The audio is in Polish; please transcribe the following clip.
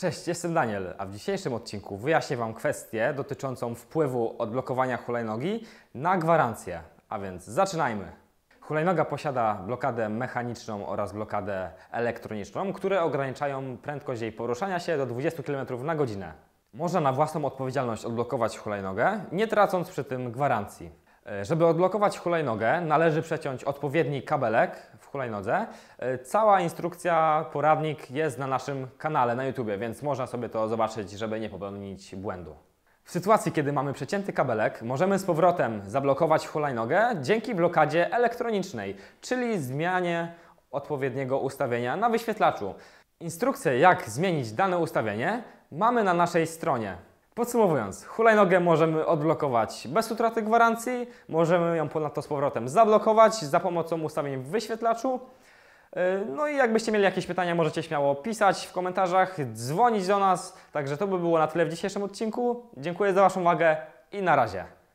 Cześć, jestem Daniel, a w dzisiejszym odcinku wyjaśnię Wam kwestię dotyczącą wpływu odblokowania hulajnogi na gwarancję. A więc zaczynajmy! Hulajnoga posiada blokadę mechaniczną oraz blokadę elektroniczną, które ograniczają prędkość jej poruszania się do 20 km na godzinę. Można na własną odpowiedzialność odblokować hulajnogę, nie tracąc przy tym gwarancji. E, żeby odblokować hulajnogę, należy przeciąć odpowiedni kabelek w hulajnodze. E, cała instrukcja, poradnik jest na naszym kanale na YouTube, więc można sobie to zobaczyć, żeby nie popełnić błędu. W sytuacji, kiedy mamy przecięty kabelek, możemy z powrotem zablokować hulajnogę dzięki blokadzie elektronicznej, czyli zmianie odpowiedniego ustawienia na wyświetlaczu. Instrukcję, jak zmienić dane ustawienie, mamy na naszej stronie Podsumowując, hulajnogę możemy odblokować bez utraty gwarancji, możemy ją ponadto z powrotem zablokować za pomocą ustawień w wyświetlaczu. Y, no i jakbyście mieli jakieś pytania, możecie śmiało pisać w komentarzach, dzwonić do nas. Także to by było na tyle w dzisiejszym odcinku. Dziękuję za Waszą uwagę i na razie.